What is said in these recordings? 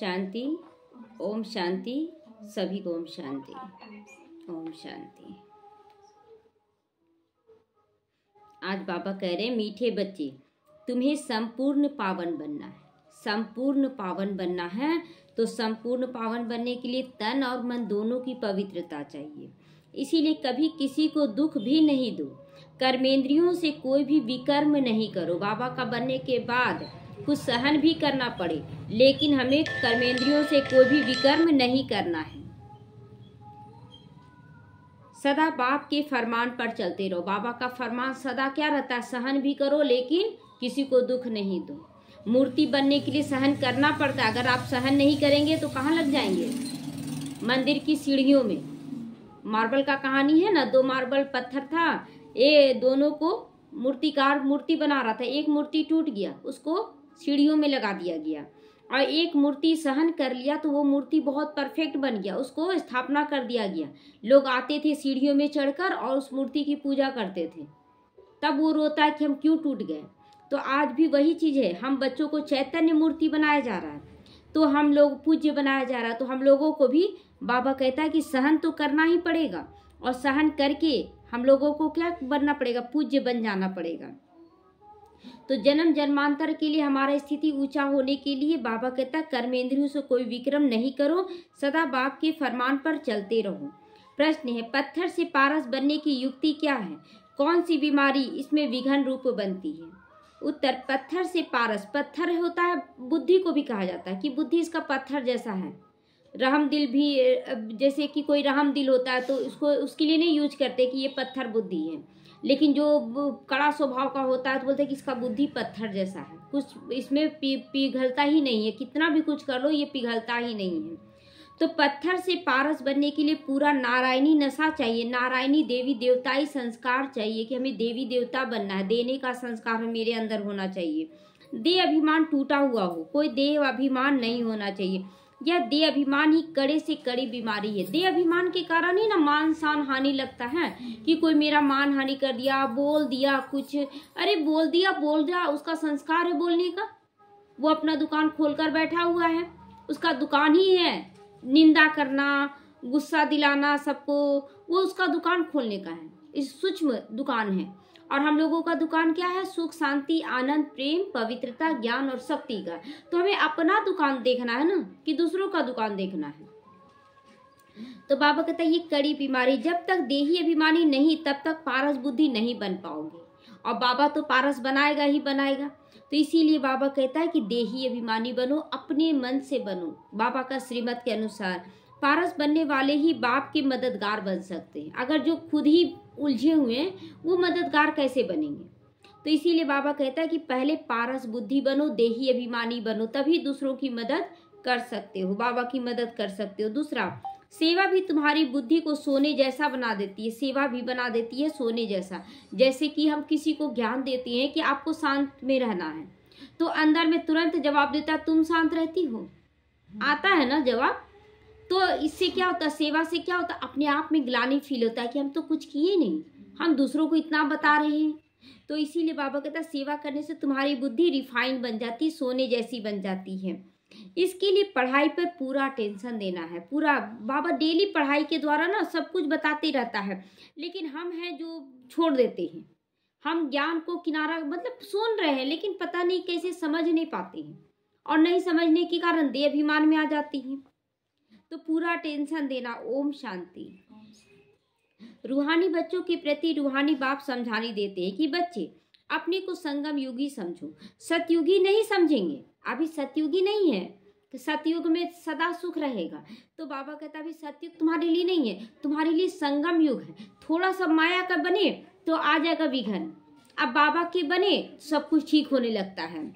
शांति ओम शांति सभी को ओम शांति ओम शांति आज बाबा कह रहे हैं मीठे बच्चे तुम्हें संपूर्ण पावन बनना है संपूर्ण पावन बनना है तो संपूर्ण पावन बनने के लिए तन और मन दोनों की पवित्रता चाहिए इसीलिए कभी किसी को दुख भी नहीं दो कर्मेंद्रियों से कोई भी विकर्म नहीं करो बाबा का बनने के बाद कुछ सहन भी करना पड़े लेकिन हमें कर्मेंद्रियों से कोई भी विकर्म नहीं करना है सदा बाप के फरमान पर चलते रहो बाबा का फरमान सदा क्या रहता है सहन भी करो लेकिन किसी को दुख नहीं दो मूर्ति बनने के लिए सहन करना पड़ता है अगर आप सहन नहीं करेंगे तो कहाँ लग जाएंगे मंदिर की सीढ़ियों में मार्बल का कहानी है ना दो मार्बल पत्थर था ये दोनों को मूर्तिकार मूर्ति बना रहा था एक मूर्ति टूट गया उसको सीढ़ियों में लगा दिया गया और एक मूर्ति सहन कर लिया तो वो मूर्ति बहुत परफेक्ट बन गया उसको स्थापना कर दिया गया लोग आते थे सीढ़ियों में चढ़कर और उस मूर्ति की पूजा करते थे तब वो रोता है कि हम क्यों टूट गए तो आज भी वही चीज़ है हम बच्चों को चैतन्य मूर्ति बनाया जा रहा है तो हम लोग पूज्य बनाया जा रहा है तो हम लोगों को भी बाबा कहता है कि सहन तो करना ही पड़ेगा और सहन करके हम लोगों को क्या बनना पड़ेगा पूज्य बन जाना पड़ेगा तो जन्म जन्मांतर के लिए हमारा स्थिति ऊंचा होने के लिए बाबा कहता है कर्मेंद्रियों से कोई विक्रम नहीं करो सदा बाप के फरमान पर चलते रहो प्रश्न है पत्थर से पारस बनने की युक्ति क्या है कौन सी बीमारी इसमें विघन रूप बनती है उत्तर पत्थर से पारस पत्थर होता है बुद्धि को भी कहा जाता है कि बुद्धि इसका पत्थर जैसा है रहम दिल भी जैसे कि कोई रहम दिल होता है तो उसको उसके लिए नहीं यूज करते कि ये पत्थर बुद्धि है लेकिन जो कड़ा स्वभाव का होता है तो बोलते हैं कि इसका बुद्धि पत्थर जैसा है कुछ इसमें पी, पिघलता ही नहीं है कितना भी कुछ कर लो ये पिघलता ही नहीं है तो पत्थर से पारस बनने के लिए पूरा नारायणी नशा चाहिए नारायणी देवी देवताई संस्कार चाहिए कि हमें देवी देवता बनना है देने का संस्कार मेरे अंदर होना चाहिए देह अभिमान टूटा हुआ हो कोई देह अभिमान नहीं होना चाहिए यह दे अभिमान ही कड़े से कड़ी बीमारी है दे अभिमान के कारण ही ना मान शान हानि लगता है कि कोई मेरा मान हानि कर दिया बोल दिया कुछ अरे बोल दिया बोल दिया उसका संस्कार है बोलने का वो अपना दुकान खोल कर बैठा हुआ है उसका दुकान ही है निंदा करना गुस्सा दिलाना सबको वो उसका दुकान खोलने का है इस सूक्ष्म दुकान है और हम लोगों का दुकान क्या है सुख शांति आनंद प्रेम पवित्रता ज्ञान और शक्ति का तो हमें अपना दुकान देखना है ना कि दूसरों का दुकान देखना है तो बाबा कहता है ये कड़ी बीमारी जब तक देही अभिमानी नहीं तब तक पारस बुद्धि नहीं बन पाओगे और बाबा तो पारस बनाएगा ही बनाएगा तो इसीलिए बाबा कहता है कि देही अभिमानी बनो अपने मन से बनो बाबा का श्रीमत के अनुसार पारस बनने वाले ही बाप के मददगार बन सकते हैं अगर जो खुद ही उलझे हुए हैं वो मददगार कैसे बनेंगे तो इसीलिए बाबा कहता है कि पहले पारस बुद्धि बनो देही अभिमानी बनो तभी दूसरों की मदद कर सकते हो बाबा की मदद कर सकते हो दूसरा सेवा भी तुम्हारी बुद्धि को सोने जैसा बना देती है सेवा भी बना देती है सोने जैसा जैसे कि हम किसी को ज्ञान देते हैं कि आपको शांत में रहना है तो अंदर में तुरंत जवाब देता तुम शांत रहती हो आता है ना जवाब तो इससे क्या होता है सेवा से क्या होता है अपने आप में ग्लानी फील होता है कि हम तो कुछ किए नहीं हम दूसरों को इतना बता रहे हैं तो इसीलिए बाबा कहता सेवा करने से तुम्हारी बुद्धि रिफाइन बन जाती सोने जैसी बन जाती है इसके लिए पढ़ाई पर पूरा टेंशन देना है पूरा बाबा डेली पढ़ाई के द्वारा ना सब कुछ बताते रहता है लेकिन हम हैं जो छोड़ देते हैं हम ज्ञान को किनारा मतलब सुन रहे हैं लेकिन पता नहीं कैसे समझ नहीं पाते हैं और नहीं समझने के कारण देह अभिमान में आ जाती हैं तो पूरा टेंशन देना ओम शांति रूहानी बच्चों के प्रति रूहानी बाप समझाने देते हैं कि बच्चे अपने को संगम युगी समझो सतयुगी नहीं समझेंगे अभी सतयुगी नहीं है तो सतयुग में सदा सुख रहेगा तो बाबा कहता अभी सतयुग तुम्हारे लिए नहीं है तुम्हारे लिए संगम युग है थोड़ा सा माया का बने तो आ जाएगा विघन अब बाबा के बने सब कुछ ठीक होने लगता है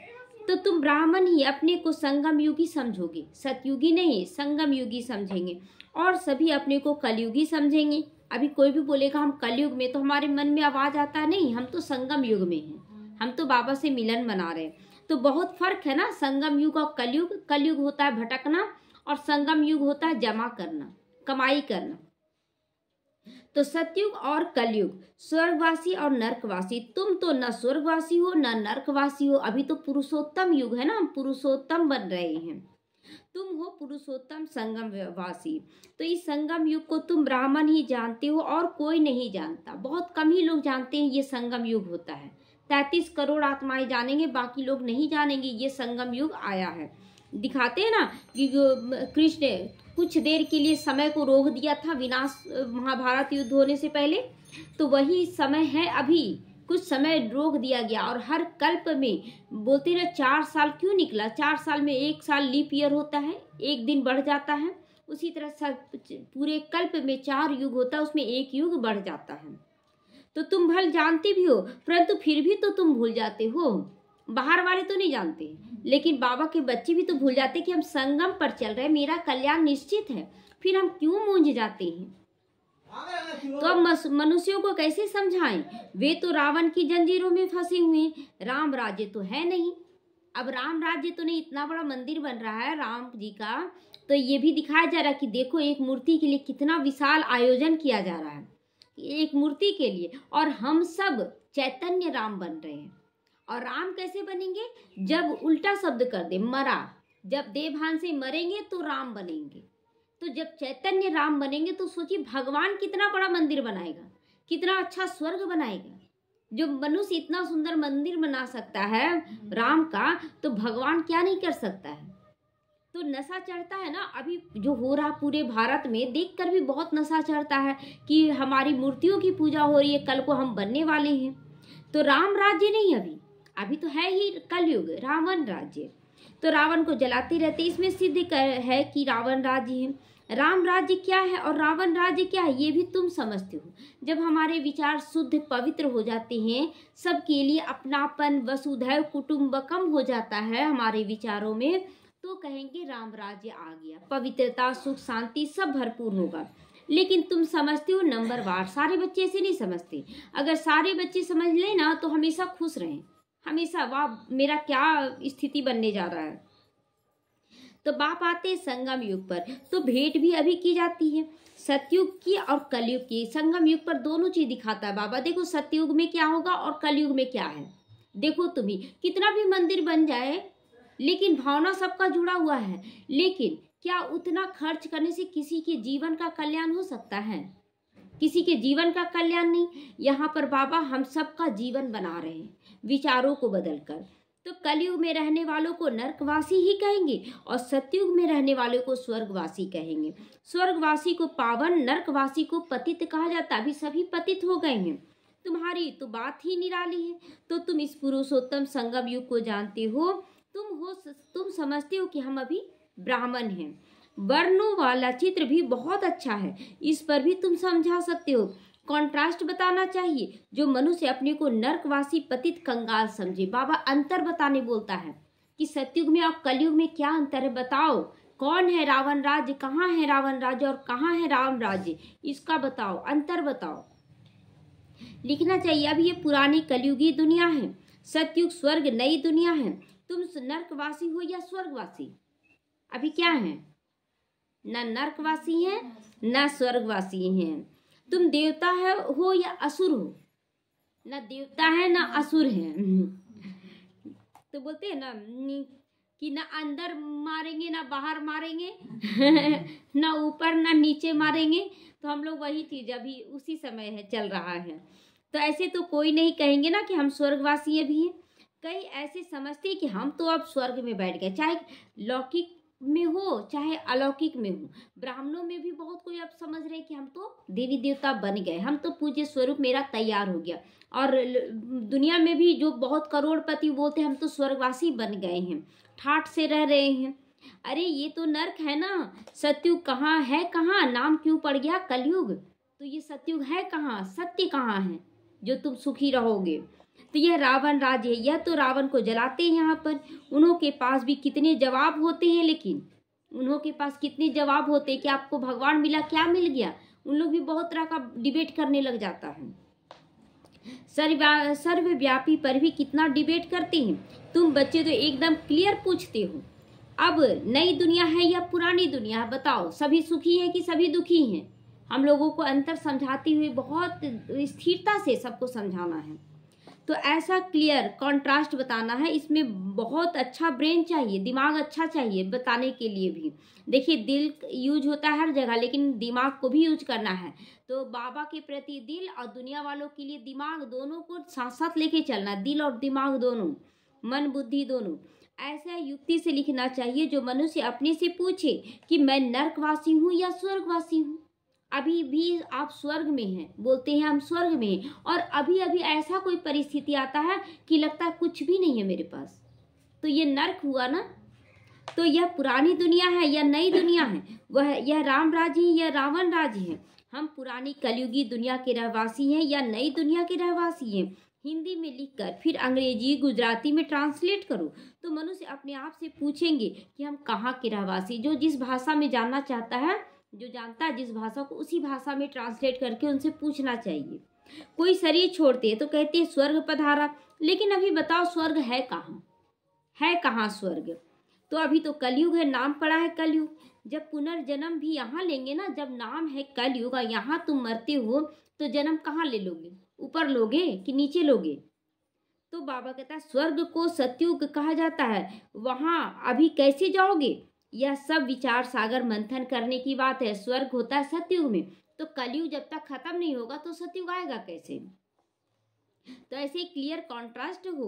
तो तुम ब्राह्मण ही अपने को संगम युगी समझोगे सतयुगी नहीं संगम युगी समझेंगे और सभी अपने को कलयुगी समझेंगे अभी कोई भी बोलेगा हम कलयुग में तो हमारे मन में आवाज आता नहीं हम तो संगम युग में हैं हम तो बाबा से मिलन मना रहे हैं तो बहुत फर्क है ना संगम युग और कलयुग कलयुग होता है भटकना और संगम युग होता है जमा करना कमाई करना तो सतयुग और कलयुग स्वर्गवासी और नरकवासी तुम तो न स्वर्गवासी हो न नरकवासी हो अभी तो पुरुषोत्तम युग है ना हम पुरुषोत्तम बन रहे हैं तुम हो पुरुषोत्तम संगम वासी तो इस संगम युग को तुम ब्राह्मण ही जानते हो और कोई नहीं जानता बहुत कम ही लोग जानते हैं ये संगम युग होता है तैतीस करोड़ आत्माएं जानेंगे बाकी लोग नहीं जानेंगे ये संगम युग आया है दिखाते हैं ना कि कृष्ण कुछ देर के लिए समय को रोक दिया था विनाश महाभारत युद्ध होने से पहले तो वही समय है अभी कुछ समय रोक दिया गया और हर कल्प में बोलते ना चार साल क्यों निकला चार साल में एक साल लीप ईयर होता है एक दिन बढ़ जाता है उसी तरह सब पूरे कल्प में चार युग होता है उसमें एक युग बढ़ जाता है तो तुम भल जानते भी हो परंतु फिर भी तो तुम भूल जाते हो बाहर वाले तो नहीं जानते लेकिन बाबा के बच्चे भी तो भूल जाते कि हम संगम पर चल रहे मेरा कल्याण निश्चित है फिर हम क्यों मूंझ जाते हैं तो अब मनुष्यों को कैसे समझाएं वे तो रावण की जंजीरों में फंसे हुए राम राज्य तो है नहीं अब राम राज्य तो नहीं इतना बड़ा मंदिर बन रहा है राम जी का तो ये भी दिखाया जा रहा है कि देखो एक मूर्ति के लिए कितना विशाल आयोजन किया जा रहा है एक मूर्ति के लिए और हम सब चैतन्य राम बन रहे हैं और राम कैसे बनेंगे जब उल्टा शब्द कर दे मरा जब देवभान से मरेंगे तो राम बनेंगे तो जब चैतन्य राम बनेंगे तो सोचिए भगवान कितना बड़ा मंदिर बनाएगा कितना अच्छा स्वर्ग बनाएगा जो मनुष्य इतना सुंदर मंदिर बना सकता है राम का तो भगवान क्या नहीं कर सकता है तो नशा चढ़ता है ना अभी जो हो रहा पूरे भारत में देखकर भी बहुत नशा चढ़ता है कि हमारी मूर्तियों की पूजा हो रही है कल को हम बनने वाले हैं तो राम राज्य नहीं अभी अभी तो है ही कलयुग रावण राज्य तो रावण को जलाते रहते इसमें सिद्ध है कि रावण राज्य है राम राज्य क्या है और रावण राज्य क्या है ये भी तुम समझते हो जब हमारे विचार शुद्ध पवित्र हो जाते हैं सबके लिए अपनापन वसुधैव कुटुम्बकम हो जाता है हमारे विचारों में तो कहेंगे राम राज्य आ गया पवित्रता सुख शांति सब भरपूर होगा लेकिन तुम समझते हो नंबर वार सारे बच्चे ऐसे नहीं समझते अगर सारे बच्चे समझ लें ना तो हमेशा खुश रहें हमेशा वाह मेरा क्या स्थिति बनने जा रहा है तो बाप आते हैं संगम युग पर तो भेंट भी अभी की जाती है सतयुग की और कलयुग की संगम युग पर दोनों चीज दिखाता है बाबा देखो सतयुग में क्या होगा और कलयुग में क्या है देखो तुम्हें कितना भी मंदिर बन जाए लेकिन भावना सबका जुड़ा हुआ है लेकिन क्या उतना खर्च करने से किसी के जीवन का कल्याण हो सकता है किसी के जीवन का कल्याण नहीं यहाँ पर बाबा हम सबका जीवन बना रहे हैं विचारों को बदलकर तो कलयुग में रहने वालों को नर्कवासी ही कहेंगे और सतयुग में रहने वालों को स्वर्गवासी कहेंगे स्वर्गवासी को पावन नर्कवासी को पतित कहा जाता है अभी सभी पतित हो गए हैं तुम्हारी तो बात ही निराली है तो तुम इस पुरुषोत्तम संगम युग को जानते हो तुम हो तुम समझते हो कि हम अभी ब्राह्मण हैं वर्णों वाला चित्र भी बहुत अच्छा है इस पर भी तुम समझा सकते हो कंट्रास्ट बताना चाहिए जो मनुष्य अपने को नर्कवासी पतित कंगाल समझे बाबा अंतर बताने बोलता है कि सत्युग में और कलयुग में क्या अंतर है बताओ कौन है रावण राज्य कहाँ है रावण राज्य और कहाँ है राम राज्य इसका बताओ अंतर बताओ लिखना चाहिए अब ये पुरानी कलयुगी दुनिया है सत्युग स्वर्ग नई दुनिया है तुम नर्कवासी हो या स्वर्गवासी अभी क्या है ना नर्कवासी हैं ना स्वर्गवासी हैं तुम देवता है हो या असुर हो ना देवता है ना असुर है तो बोलते हैं ना कि ना अंदर मारेंगे ना बाहर मारेंगे ना ऊपर ना नीचे मारेंगे तो हम लोग वही चीज अभी उसी समय है चल रहा है तो ऐसे तो कोई नहीं कहेंगे ना कि हम स्वर्गवासी भी हैं कई ऐसे समझते हैं कि हम तो अब स्वर्ग में बैठ गए चाहे लौकिक में हो चाहे अलौकिक में हो ब्राह्मणों में भी बहुत कोई अब समझ रहे हैं कि हम तो देवी देवता बन गए हम तो पूज्य स्वरूप मेरा तैयार हो गया और दुनिया में भी जो बहुत करोड़पति बोलते हम तो स्वर्गवासी बन गए हैं ठाठ से रह रहे हैं अरे ये तो नर्क है ना सत्युग कहाँ है कहाँ नाम क्यों पड़ गया कलयुग तो ये सत्युग है कहाँ सत्य कहाँ है जो तुम सुखी रहोगे तो यह रावण राज है यह तो रावण को जलाते हैं यहाँ पर उन्हों के पास भी कितने जवाब होते हैं लेकिन उन्हों के पास कितने जवाब होते हैं कि आपको भगवान मिला क्या मिल गया उन लोग भी बहुत तरह का डिबेट करने लग जाता है सर्व सर्वव्यापी पर भी कितना डिबेट करते हैं तुम बच्चे तो एकदम क्लियर पूछते हो अब नई दुनिया है या पुरानी दुनिया है बताओ सभी सुखी है कि सभी दुखी हैं हम लोगों को अंतर समझाते हुए बहुत स्थिरता से सबको समझाना है तो ऐसा क्लियर कॉन्ट्रास्ट बताना है इसमें बहुत अच्छा ब्रेन चाहिए दिमाग अच्छा चाहिए बताने के लिए भी देखिए दिल यूज होता है हर जगह लेकिन दिमाग को भी यूज करना है तो बाबा के प्रति दिल और दुनिया वालों के लिए दिमाग दोनों को साथ साथ लेके चलना दिल और दिमाग दोनों मन बुद्धि दोनों ऐसा युक्ति से लिखना चाहिए जो मनुष्य अपने से पूछे कि मैं नर्कवासी हूँ या स्वर्गवासी हूँ अभी भी आप स्वर्ग में हैं बोलते हैं हम स्वर्ग में हैं और अभी अभी ऐसा कोई परिस्थिति आता है कि लगता है कुछ भी नहीं है मेरे पास तो ये नर्क हुआ ना तो यह पुरानी दुनिया है या नई दुनिया है वह यह राम राज्य है या रावण राज्य है हम पुरानी कलयुगी दुनिया के रहवासी हैं या नई दुनिया के रहवासी हैं हिंदी में लिखकर फिर अंग्रेजी गुजराती में ट्रांसलेट करो तो मनुष्य अपने आप से पूछेंगे कि हम कहाँ के रहवासी जो जिस भाषा में जानना चाहता है जो जानता है जिस भाषा को उसी भाषा में ट्रांसलेट करके उनसे पूछना चाहिए कोई शरीर छोड़ते है तो कहते हैं स्वर्ग पधारा लेकिन अभी बताओ स्वर्ग है कहाँ है कहाँ स्वर्ग तो अभी तो कलयुग है नाम पड़ा है कलयुग जब पुनर्जन्म भी यहाँ लेंगे ना जब नाम है कलयुग और यहाँ तुम मरते हो तो जन्म कहाँ ले लोगे ऊपर लोगे कि नीचे लोगे तो बाबा कहता है स्वर्ग को सत्युग कहा जाता है वहाँ अभी कैसे जाओगे यह सब विचार सागर मंथन करने की बात है स्वर्ग होता है सतयुग में तो कलयुग जब तक खत्म नहीं होगा तो सतयुग आएगा कैसे तो ऐसे क्लियर कॉन्ट्रास्ट हो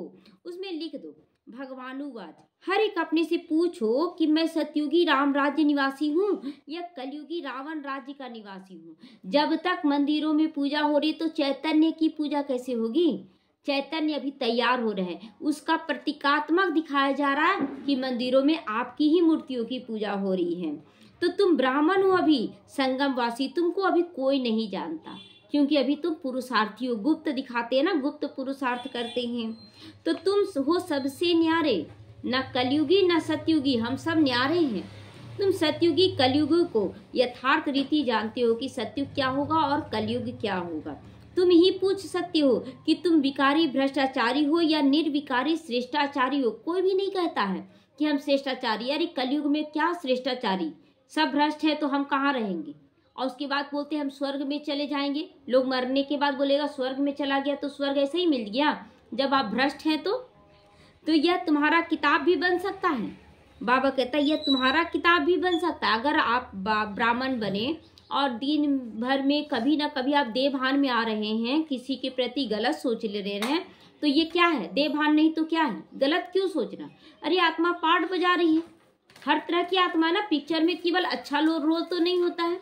उसमें लिख दो भगवानुवाद हर एक अपने से पूछो कि मैं सतयुगी राम राज्य निवासी हूँ या कलयुगी रावण राज्य का निवासी हूँ जब तक मंदिरों में पूजा हो रही तो चैतन्य की पूजा कैसे होगी चैतन्य अभी तैयार हो रहे हैं उसका प्रतीकात्मक दिखाया जा रहा है कि मंदिरों में आपकी ही मूर्तियों की पूजा हो रही है तो तुम ब्राह्मण हो अभी संगमवासी तुमको अभी कोई नहीं जानता क्योंकि अभी तुम पुरुषार्थी हो गुप्त दिखाते हैं ना गुप्त पुरुषार्थ करते हैं तो तुम हो सबसे न्यारे न कलयुगी न सतयुगी हम सब न्यारे हैं तुम सतयुगी कलयुग को यथार्थ रीति जानते हो कि सतयुग क्या होगा और कलयुग क्या होगा तुम ही पूछ सकते हो कि तुम विकारी भ्रष्टाचारी हो या निर्विकारी श्रेष्ठाचारी हो कोई भी नहीं कहता है कि हम श्रेष्ठाचारी अरे कलयुग में क्या श्रेष्ठाचारी सब भ्रष्ट है तो हम कहाँ रहेंगे और उसके बाद बोलते हम स्वर्ग में चले जाएंगे लोग मरने के बाद बोलेगा स्वर्ग में चला गया तो स्वर्ग ऐसे ही मिल गया जब आप भ्रष्ट हैं तो तो यह तुम्हारा किताब भी बन सकता है बाबा कहता है यह तुम्हारा किताब भी बन सकता है अगर आप ब्राह्मण बने और दिन भर में कभी ना कभी आप देवभान में आ रहे हैं किसी के प्रति गलत सोच ले रहे हैं तो ये क्या है देवभान नहीं तो क्या है गलत क्यों सोचना अरे आत्मा पार्ट बजा रही है हर तरह की आत्मा ना पिक्चर में केवल अच्छा रोल तो नहीं होता है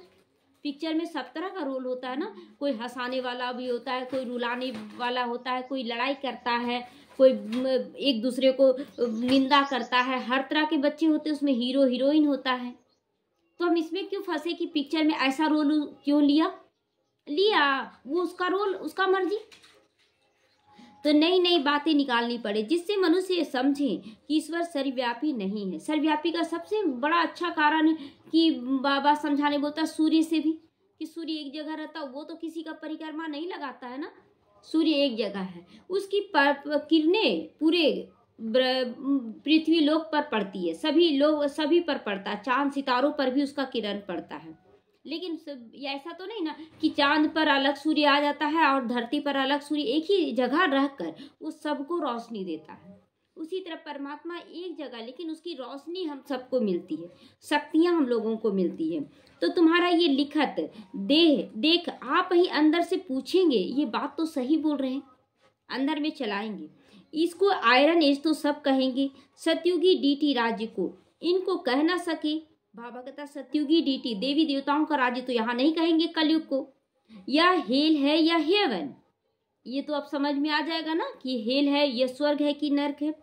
पिक्चर में सब तरह का रोल होता है ना कोई हंसाने वाला भी होता है कोई रुलाने वाला होता है कोई लड़ाई करता है कोई एक दूसरे को निंदा करता है हर तरह के बच्चे होते हैं उसमें हीरो हीरोइन होता है तो हम इसमें क्यों फंसे कि पिक्चर में ऐसा रोल क्यों लिया लिया वो उसका रोल उसका मर्जी तो नई नई बातें निकालनी पड़े जिससे मनुष्य समझे कि ईश्वर सर्वव्यापी नहीं है सर्वव्यापी का सबसे बड़ा अच्छा कारण कि बाबा समझाने बोलता सूर्य से भी कि सूर्य एक जगह रहता वो तो किसी का परिक्रमा नहीं लगाता है ना सूर्य एक जगह है उसकी किरणें पूरे पृथ्वी लोक पर पड़ती है सभी लोग सभी पर पड़ता है चांद सितारों पर भी उसका किरण पड़ता है लेकिन ऐसा तो नहीं ना कि चांद पर अलग सूर्य आ जाता है और धरती पर अलग सूर्य एक ही जगह रहकर उस सबको रोशनी देता है उसी तरह परमात्मा एक जगह लेकिन उसकी रोशनी हम सबको मिलती है शक्तियाँ हम लोगों को मिलती है तो तुम्हारा ये लिखत देह देख आप ही अंदर से पूछेंगे ये बात तो सही बोल रहे हैं अंदर में चलाएंगे इसको आयरन एज तो सब कहेंगे सत्युगी डीटी राज्य को इनको कह ना सके कहता सत्युगी डीटी देवी देवताओं का राज्य तो यहाँ नहीं कहेंगे कलयुग को या हेल है या हेवन ये तो अब समझ में आ जाएगा ना कि हेल है यह स्वर्ग है कि नर्क है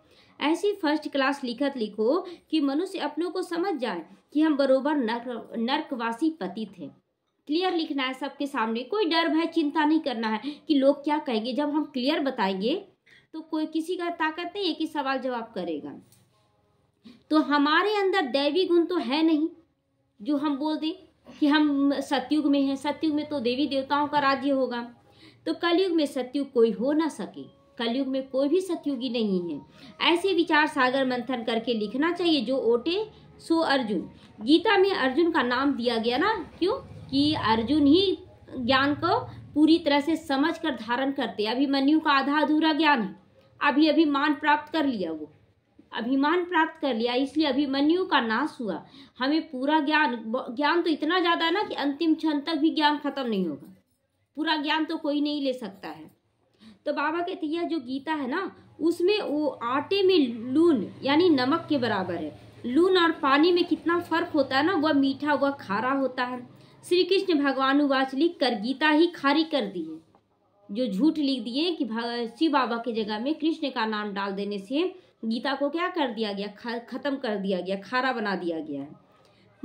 ऐसी फर्स्ट क्लास लिखत लिखो कि मनुष्य अपनों को समझ जाए कि हम बरोबर नर्क नर्कवासी पति थे क्लियर लिखना है सबके सामने कोई डर भय चिंता नहीं करना है कि लोग क्या कहेंगे जब हम क्लियर बताएंगे तो कोई किसी का ताकत नहीं है कि सवाल जवाब करेगा तो हमारे अंदर दैवी गुण तो है नहीं जो हम बोल दें कि हम सतयुग में हैं सतयुग में तो देवी देवताओं का राज्य होगा तो कलयुग में सतयुग कोई हो ना सके कलयुग में कोई भी सतयुगी नहीं है ऐसे विचार सागर मंथन करके लिखना चाहिए जो ओटे सो अर्जुन गीता में अर्जुन का नाम दिया गया ना क्यों कि अर्जुन ही ज्ञान को पूरी तरह से समझ कर धारण करते अभी मनु का आधा अधूरा ज्ञान है अभी अभिमान प्राप्त कर लिया वो अभिमान प्राप्त कर लिया इसलिए अभिमन्यु का नाश हुआ हमें पूरा ज्ञान ज्ञान तो इतना ज़्यादा ना कि अंतिम क्षण तक भी ज्ञान खत्म नहीं होगा पूरा ज्ञान तो कोई नहीं ले सकता है तो बाबा कहते हैं जो गीता है ना उसमें वो आटे में लून यानी नमक के बराबर है लून और पानी में कितना फर्क होता है ना वह मीठा वह खारा होता है श्री कृष्ण भगवान वाच लिख कर गीता ही खारी कर दी है जो झूठ लिख दिए कि शिव बाबा की जगह में कृष्ण का नाम डाल देने से गीता को क्या कर दिया गया ख़त्म कर दिया गया खारा बना दिया गया है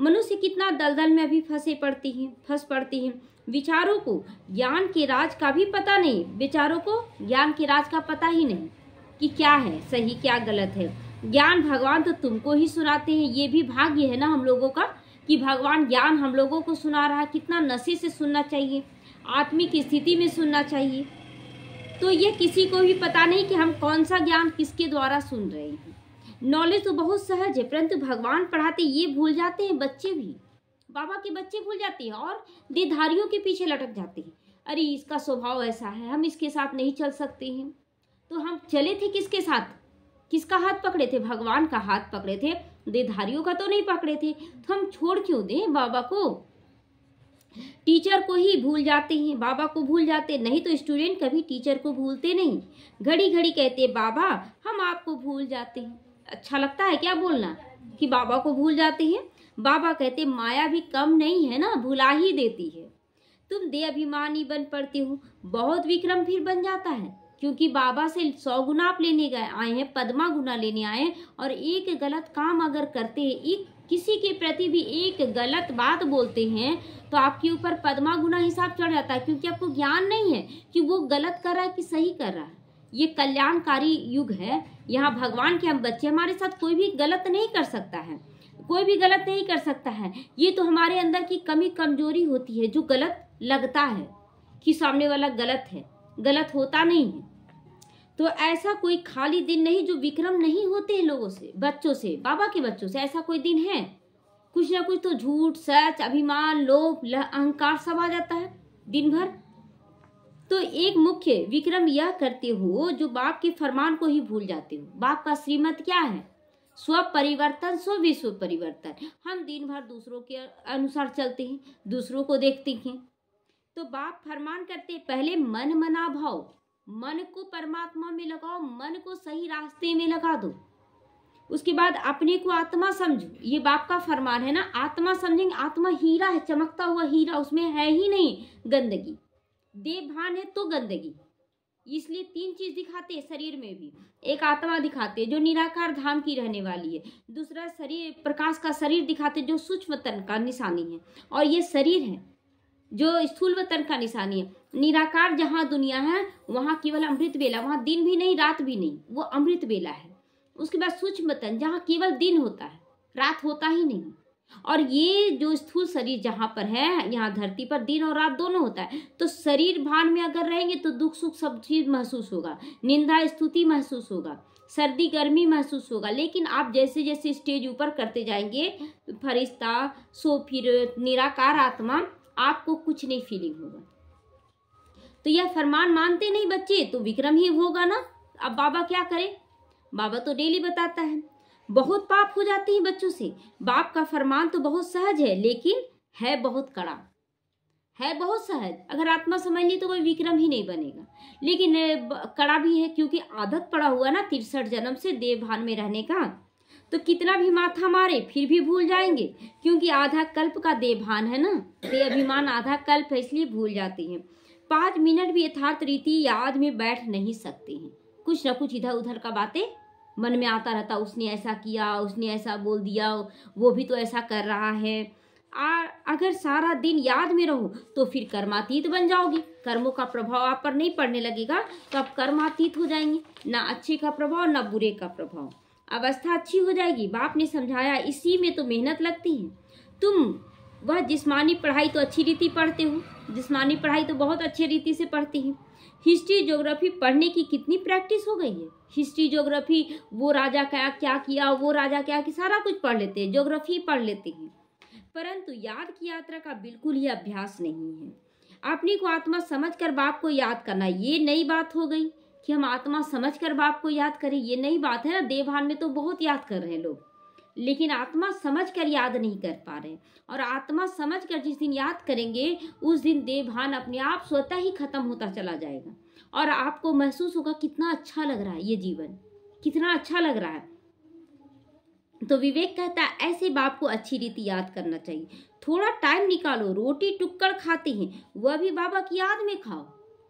मनुष्य कितना दलदल में अभी फंसे पड़ती हैं फंस पड़ती हैं विचारों को ज्ञान के राज का भी पता नहीं विचारों को ज्ञान के राज का पता ही नहीं कि क्या है सही क्या गलत है ज्ञान भगवान तो तुमको ही सुनाते हैं ये भी भाग्य है ना हम लोगों का कि भगवान ज्ञान हम लोगों को सुना रहा है कितना नशे से सुनना चाहिए आत्मिक स्थिति में सुनना चाहिए तो ये किसी को भी पता नहीं कि हम कौन सा ज्ञान किसके द्वारा सुन रहे हैं नॉलेज तो बहुत सहज है परंतु भगवान पढ़ाते ये भूल जाते हैं बच्चे भी बाबा के बच्चे भूल जाते हैं और देधारियों के पीछे लटक जाते हैं अरे इसका स्वभाव ऐसा है हम इसके साथ नहीं चल सकते हैं तो हम चले थे किसके साथ किसका हाथ पकड़े थे भगवान का हाथ पकड़े थे देधारियों का तो नहीं पकड़े थे तो हम छोड़ क्यों दें बाबा को टीचर को ही भूल जाते हैं बाबा को भूल जाते नहीं तो स्टूडेंट कभी टीचर को भूलते नहीं घड़ी घड़ी कहते बाबा हम आपको भूल जाते हैं अच्छा लगता है क्या बोलना कि बाबा को भूल जाते हैं बाबा कहते माया भी कम नहीं है ना भुला ही देती है तुम दे अभिमानी बन पड़ते हो बहुत विक्रम फिर बन जाता है क्योंकि बाबा से सौ गुना आप लेने गए आए हैं पदमा गुना लेने आए हैं और एक गलत काम अगर करते हैं एक किसी के प्रति भी एक गलत बात बोलते हैं तो आपके ऊपर पदमा गुना हिसाब चढ़ जाता है क्योंकि आपको ज्ञान नहीं है कि वो गलत कर रहा है कि सही कर रहा है ये कल्याणकारी युग है यहाँ भगवान के हम बच्चे हमारे साथ कोई भी गलत नहीं कर सकता है कोई भी गलत नहीं कर सकता है ये तो हमारे अंदर की कमी कमजोरी होती है जो गलत लगता है कि सामने वाला गलत है गलत होता नहीं है तो ऐसा कोई खाली दिन नहीं जो विक्रम नहीं होते हैं लोगों से बच्चों से बाबा के बच्चों से ऐसा कोई दिन है कुछ ना कुछ तो झूठ सच अभिमान लोभ अहंकार सब आ जाता है दिन भर तो एक मुख्य विक्रम यह करते हो जो बाप के फरमान को ही भूल जाते हो बाप का श्रीमत क्या है स्व परिवर्तन स्व विश्व परिवर्तन हम दिन भर दूसरों के अनुसार चलते हैं दूसरों को देखते हैं तो बाप फरमान करते पहले मन मना भाव मन को परमात्मा में लगाओ मन को सही रास्ते में लगा दो उसके बाद अपने को आत्मा समझो ये बाप का फरमान है ना आत्मा समझेंगे आत्मा हीरा है चमकता हुआ हीरा उसमें है ही नहीं गंदगी देव भान है तो गंदगी इसलिए तीन चीज दिखाते हैं शरीर में भी एक आत्मा दिखाते हैं जो निराकार धाम की रहने वाली है दूसरा शरीर प्रकाश का शरीर दिखाते जो सूक्ष्म तन का निशानी है और ये शरीर है जो स्थूल वतन का निशानी है निराकार जहाँ दुनिया है वहाँ केवल अमृत बेला वहाँ दिन भी नहीं रात भी नहीं वो अमृत बेला है उसके बाद सूक्ष्म वतन जहाँ केवल दिन होता है रात होता ही नहीं और ये जो स्थूल शरीर जहाँ पर है यहाँ धरती पर दिन और रात दोनों होता है तो शरीर भान में अगर रहेंगे तो दुख सुख सब चीज महसूस होगा निंदा स्तुति महसूस होगा सर्दी गर्मी महसूस होगा लेकिन आप जैसे जैसे स्टेज ऊपर करते जाएंगे फरिश्ता सो फिर निराकार आत्मा आपको कुछ नहीं फीलिंग होगा तो यह फरमान मानते नहीं बच्चे तो विक्रम ही होगा ना अब बाबा क्या करे बाबा तो डेली बताता है बहुत पाप हो जाते हैं बच्चों से बाप का फरमान तो बहुत सहज है लेकिन है बहुत कड़ा है बहुत सहज अगर आत्मा समझ ली तो कोई विक्रम ही नहीं बनेगा लेकिन कड़ा भी है क्योंकि आदत पड़ा हुआ ना तिरसठ जन्म से देवभान में रहने का तो कितना भी माथा मारे फिर भी भूल जाएंगे क्योंकि आधा कल्प का देभान है ना दे तो अभिमान आधा कल्प है इसलिए भूल जाते हैं पाँच मिनट भी यथार्थ रीति याद में बैठ नहीं सकते हैं कुछ ना कुछ इधर उधर का बातें मन में आता रहता उसने ऐसा किया उसने ऐसा बोल दिया वो भी तो ऐसा कर रहा है आ, अगर सारा दिन याद में रहो तो फिर कर्मातीत बन जाओगे कर्मों का प्रभाव आप पर नहीं पड़ने लगेगा तो आप कर्मातीत हो जाएंगे ना अच्छे का प्रभाव ना बुरे का प्रभाव अवस्था अच्छी हो जाएगी बाप ने समझाया इसी में तो मेहनत लगती है तुम वह जिस्मानी पढ़ाई तो अच्छी रीति पढ़ते हो जिस्मानी पढ़ाई तो बहुत अच्छी रीति से पढ़ती है हिस्ट्री जोग्राफी पढ़ने की कितनी प्रैक्टिस हो गई है हिस्ट्री जोग्राफी वो राजा क्या क्या किया वो राजा क्या कि सारा कुछ पढ़ लेते हैं जोग्राफी पढ़ लेते हैं परंतु याद की यात्रा का बिल्कुल ही अभ्यास नहीं है अपनी को आत्मा समझ कर बाप को याद करना ये नई बात हो गई कि हम आत्मा समझ कर बाप को याद करें ये नहीं बात है ना देवहान में तो बहुत याद कर रहे हैं लोग लेकिन आत्मा समझ कर याद नहीं कर पा रहे और आत्मा समझ कर जिस दिन याद करेंगे उस दिन देवभान अपने आप स्वतः ही खत्म होता चला जाएगा और आपको महसूस होगा कितना अच्छा लग रहा है ये जीवन कितना अच्छा लग रहा है तो विवेक कहता है ऐसे बाप को अच्छी रीति याद करना चाहिए थोड़ा टाइम निकालो रोटी टुक्कड़ खाते हैं वह भी बाबा की याद में खाओ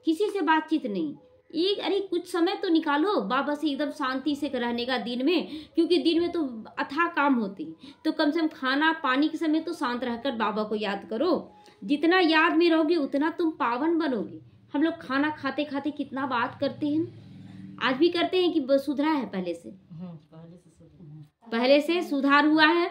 किसी से बातचीत नहीं एक अरे कुछ समय तो निकालो बाबा से एकदम शांति से रहने का दिन में क्योंकि दिन में तो अथाह काम होती तो कम से कम खाना पानी के समय तो शांत रहकर बाबा को याद करो जितना याद में रहोगे उतना तुम पावन बनोगे हम लोग खाना खाते खाते कितना बात करते हैं आज भी करते हैं कि सुधरा है पहले से हम्म, पहले से सुधार हुआ है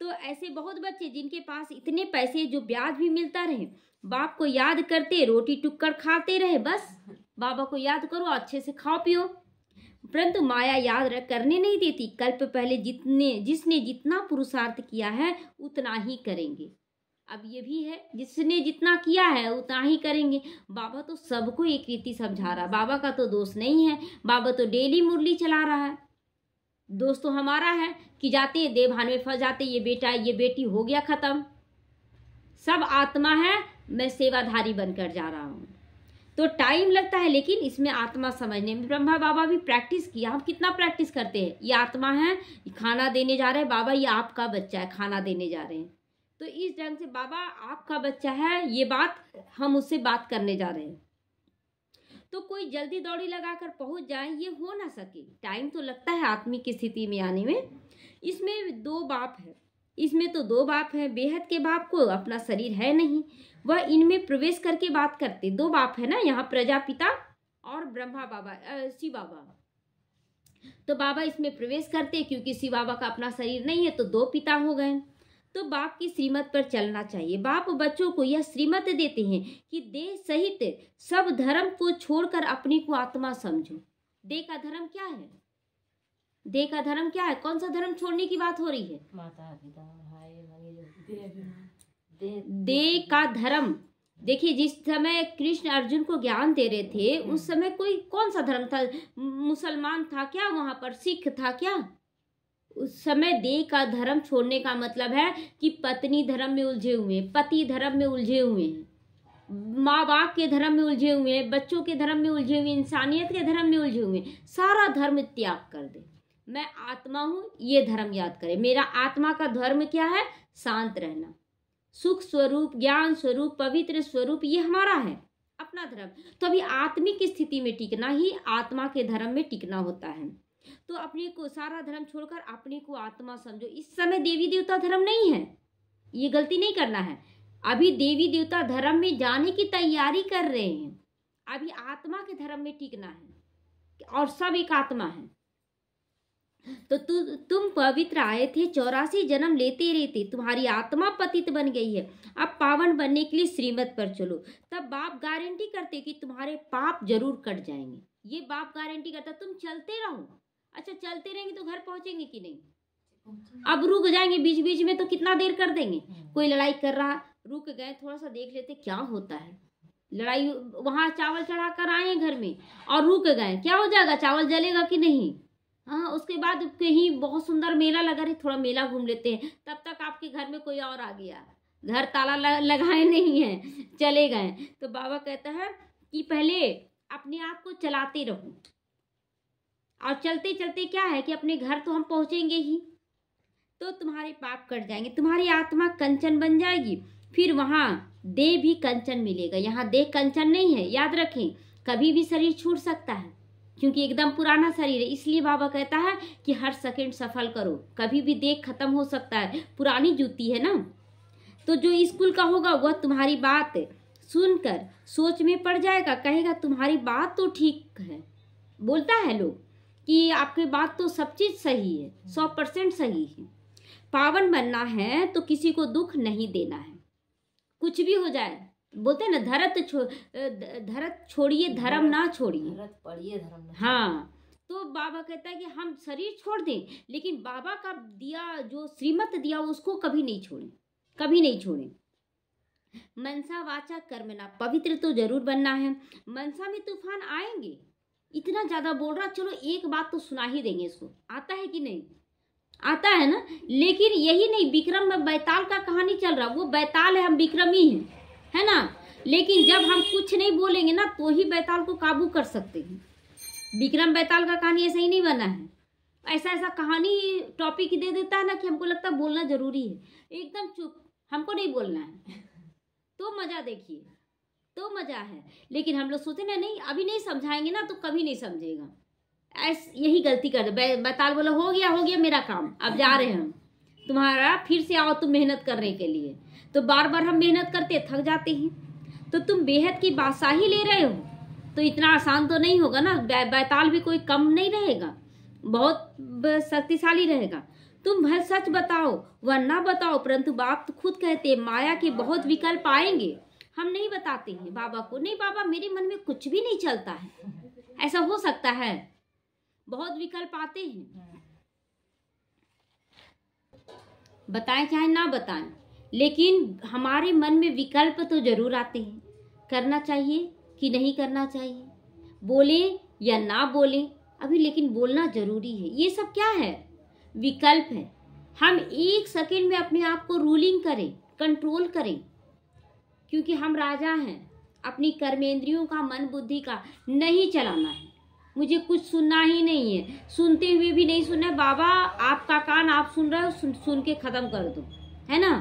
तो ऐसे बहुत बच्चे जिनके पास इतने पैसे जो ब्याज भी मिलता रहे बाप को याद करते रोटी टुक्कर खाते रहे बस बाबा को याद करो अच्छे से खाओ पियो परंतु माया याद रख करने नहीं देती कल्प पहले जितने जिसने जितना पुरुषार्थ किया है उतना ही करेंगे अब ये भी है जिसने जितना किया है उतना ही करेंगे बाबा तो सबको एक रीति समझा रहा बाबा का तो दोष नहीं है बाबा तो डेली मुरली चला रहा है दोस्त तो हमारा है कि जाते हैं देवभान में फंस जाते ये बेटा ये बेटी हो गया ख़त्म सब आत्मा है मैं सेवाधारी बनकर जा रहा हूँ तो टाइम लगता है लेकिन इसमें आत्मा समझने में ब्रह्मा बाबा भी प्रैक्टिस किया हम कितना प्रैक्टिस करते हैं ये आत्मा है खाना देने जा रहे हैं बाबा ये आपका बच्चा है खाना देने जा रहे हैं तो इस ढंग से बाबा आपका बच्चा है ये बात हम उससे बात करने जा रहे हैं तो कोई जल्दी दौड़ी लगाकर पहुंच जाए ये हो ना सके टाइम तो लगता है आत्मिक स्थिति में आने में इसमें दो बाप है इसमें तो दो बाप हैं बेहद के बाप को अपना शरीर है नहीं वह इनमें प्रवेश करके बात करते दो बाप है ना यहाँ प्रजापिता और ब्रह्मा बाबा शिव बाबा तो बाबा इसमें प्रवेश करते क्योंकि शिव बाबा का अपना शरीर नहीं है तो दो पिता हो गए तो बाप की श्रीमत पर चलना चाहिए बाप बच्चों को यह श्रीमत देते हैं कि देह सहित सब धर्म को छोड़कर अपने को आत्मा समझो देह का धर्म क्या है दे का धर्म क्या है कौन सा धर्म छोड़ने की बात हो रही है माता पिता दे का धर्म देखिए जिस समय कृष्ण अर्जुन को ज्ञान दे रहे थे उस समय कोई कौन सा धर्म था मुसलमान था क्या वहां पर सिख था क्या उस समय देह का धर्म छोड़ने का मतलब है कि पत्नी धर्म में उलझे हुए हैं पति धर्म में उलझे हुए हैं माँ बाप के धर्म में उलझे हुए हैं बच्चों के धर्म में उलझे हुए इंसानियत के धर्म में उलझे हुए सारा धर्म त्याग कर दे मैं आत्मा हूँ ये धर्म याद करें मेरा आत्मा का धर्म क्या है शांत रहना सुख स्वरूप ज्ञान स्वरूप पवित्र स्वरूप ये हमारा है अपना धर्म तो अभी आत्मिक स्थिति में टिकना ही आत्मा के धर्म में टिकना होता है तो अपने को सारा धर्म छोड़कर अपने को आत्मा समझो इस समय देवी देवता धर्म नहीं है ये गलती नहीं करना है अभी देवी देवता धर्म में जाने की तैयारी कर रहे हैं अभी आत्मा के धर्म में टिकना है और सब एक आत्मा है तो तु, तुम पवित्र आए थे चौरासी जन्म लेते रहते तुम्हारी आत्मा पतित बन गई है अब पावन बनने के लिए श्रीमत पर चलो तब बाप गारंटी करते कि तुम्हारे पाप जरूर कट जाएंगे ये बाप गारंटी करता तुम चलते रहो अच्छा चलते रहेंगे तो घर पहुंचेंगे कि नहीं अब रुक जाएंगे बीच बीच में तो कितना देर कर देंगे कोई लड़ाई कर रहा रुक गए थोड़ा सा देख लेते क्या होता है लड़ाई वहाँ चावल चढ़ा कर आए घर में और रुक गए क्या हो जाएगा चावल जलेगा कि नहीं हाँ उसके बाद कहीं बहुत सुंदर मेला लगा रहे थोड़ा मेला घूम लेते हैं तब तक आपके घर में कोई और आ गया घर ताला लगाए नहीं है चले गए तो बाबा कहता है कि पहले अपने आप को चलाते रहो और चलते चलते क्या है कि अपने घर तो हम पहुँचेंगे ही तो तुम्हारे पाप कट जाएंगे तुम्हारी आत्मा कंचन बन जाएगी फिर वहाँ देह भी कंचन मिलेगा यहाँ देह कंचन नहीं है याद रखें कभी भी शरीर छूट सकता है क्योंकि एकदम पुराना शरीर है इसलिए बाबा कहता है कि हर सेकंड सफल करो कभी भी देख खत्म हो सकता है पुरानी जूती है ना तो जो स्कूल का होगा वह तुम्हारी बात सुनकर सोच में पड़ जाएगा कहेगा तुम्हारी बात तो ठीक है बोलता है लोग कि आपकी बात तो सब चीज़ सही है सौ परसेंट सही है पावन बनना है तो किसी को दुख नहीं देना है कुछ भी हो जाए बोलते हैं ना धरत छो, धरत छोड़िए धर्म ना छोड़िए धरत पढ़िए धर्म हाँ तो बाबा कहता है कि हम शरीर छोड़ दें लेकिन बाबा का दिया जो श्रीमत दिया उसको कभी नहीं छोड़ें कभी नहीं छोड़ें मनसा वाचा कर्मना पवित्र तो जरूर बनना है मनसा में तूफान आएंगे इतना ज़्यादा बोल रहा चलो एक बात तो सुना ही देंगे इसको आता है कि नहीं आता है ना लेकिन यही नहीं विक्रम में बैताल का कहानी चल रहा वो बैताल है हम विक्रमी हैं है ना लेकिन जब हम कुछ नहीं बोलेंगे ना तो ही बैताल को काबू कर सकते हैं विक्रम बैताल का कहानी ऐसा ही नहीं बना है ऐसा ऐसा कहानी टॉपिक दे देता है ना कि हमको लगता है बोलना जरूरी है एकदम चुप हमको नहीं बोलना है तो मज़ा देखिए तो मज़ा है लेकिन हम लोग सोचते ना नहीं अभी नहीं समझाएंगे ना तो कभी नहीं समझेगा ऐसा यही गलती कर दे बैताल बोला हो गया हो गया मेरा काम अब जा रहे हैं हम तुम्हारा फिर से आओ तुम मेहनत करने के लिए तो बार बार हम मेहनत करते थक जाते हैं तो तुम बेहद की बादशाही ले रहे हो तो इतना आसान तो नहीं होगा ना बैताल भी कोई कम नहीं रहेगा बहुत शक्तिशाली रहेगा तुम भल सच बताओ न बताओ परंतु बाप तो खुद कहते माया के बहुत विकल्प आएंगे हम नहीं बताते हैं बाबा को नहीं बाबा मेरे मन में कुछ भी नहीं चलता है ऐसा हो सकता है बहुत विकल्प आते हैं बताएं चाहे ना बताएं लेकिन हमारे मन में विकल्प तो जरूर आते हैं करना चाहिए कि नहीं करना चाहिए बोले या ना बोले अभी लेकिन बोलना जरूरी है ये सब क्या है विकल्प है हम एक सेकेंड में अपने आप को रूलिंग करें कंट्रोल करें क्योंकि हम राजा हैं अपनी कर्मेंद्रियों का मन बुद्धि का नहीं चलाना है मुझे कुछ सुनना ही नहीं है सुनते हुए भी नहीं सुनना है बाबा आपका कान आप सुन रहे हो सुन, सुन के ख़त्म कर दो है ना